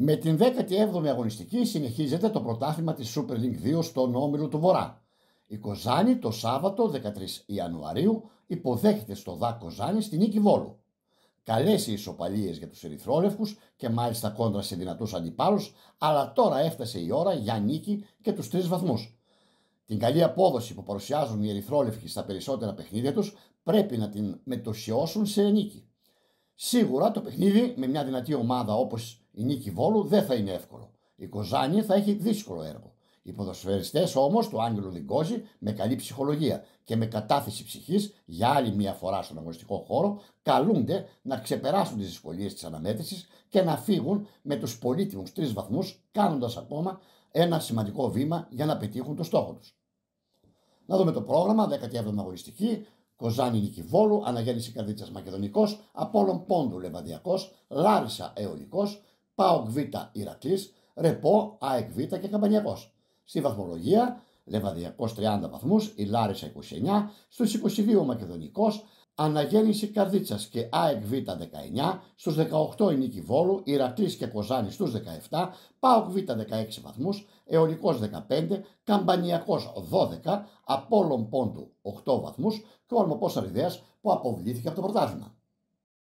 Με την 17η αγωνιστική συνεχίζεται το πρωτάθλημα της Super League 2 στον Όμιλο του Βορρά. Η Κοζάνη το Σάββατο 13 Ιανουαρίου υποδέχεται στο ΔΑ Κοζάνη στην νίκη Βόλου. Καλές οι ισοπαλίες για τους ερυθρόλευκους και μάλιστα κόντρα σε δυνατούς αντιπάλους, αλλά τώρα έφτασε η ώρα για νίκη και τους τρεις βαθμούς. Την καλή απόδοση που παρουσιάζουν οι ερυθρόλευκοι στα περισσότερα παιχνίδια τους πρέπει να την μετοσιώσουν σε νίκη. Σίγουρα το παιχνίδι με μια δυνατή ομάδα όπως η νίκη Βόλου δεν θα είναι εύκολο. Η Κοζάνη θα έχει δύσκολο έργο. Οι ποδοσφαιριστές όμως του Άγγελου Λιγκόζη με καλή ψυχολογία και με κατάθεση ψυχής για άλλη μια φορά στον αγωνιστικό χώρο καλούνται να ξεπεράσουν τις δυσκολίες της αναμέτρησης και να φύγουν με τους πολύτιμους τρεις βαθμούς, κάνοντας ακόμα ένα σημαντικό βήμα για να πετύχουν το στόχο τους. Να δούμε το πρόγραμμα, 17η αγωνιστική, Κοζάνη Νίκη Βόλου, Αναγέννηση Καρδίτσας Μακεδονικός, Απόλων Πόντου Λεβαδιακός, Λάρισα Αιωλικός, ΠΑΟΚ Β Ηρακλής, Ρεπό, ΑΕΚ Β και Καμπανιακός. Στη βαθμολογία Λεβαδιακός 30 βαθμούς, η Λάρισα 29, στους 22 ο Μακεδονικός, Αναγέννηση καρδίτσας και ΑΕΚ Β 19, στου 18 η Νίκη Βόλου, Ηρακλής και Κοζάνης στους 17, ΠΑΟΚ Β 16 βαθμού, Αιωλικός 15, Καμπανιακός 12, Απόλλων Πόντου 8 βαθμούς και ο που αποβλήθηκε από το πρωτάθλημα.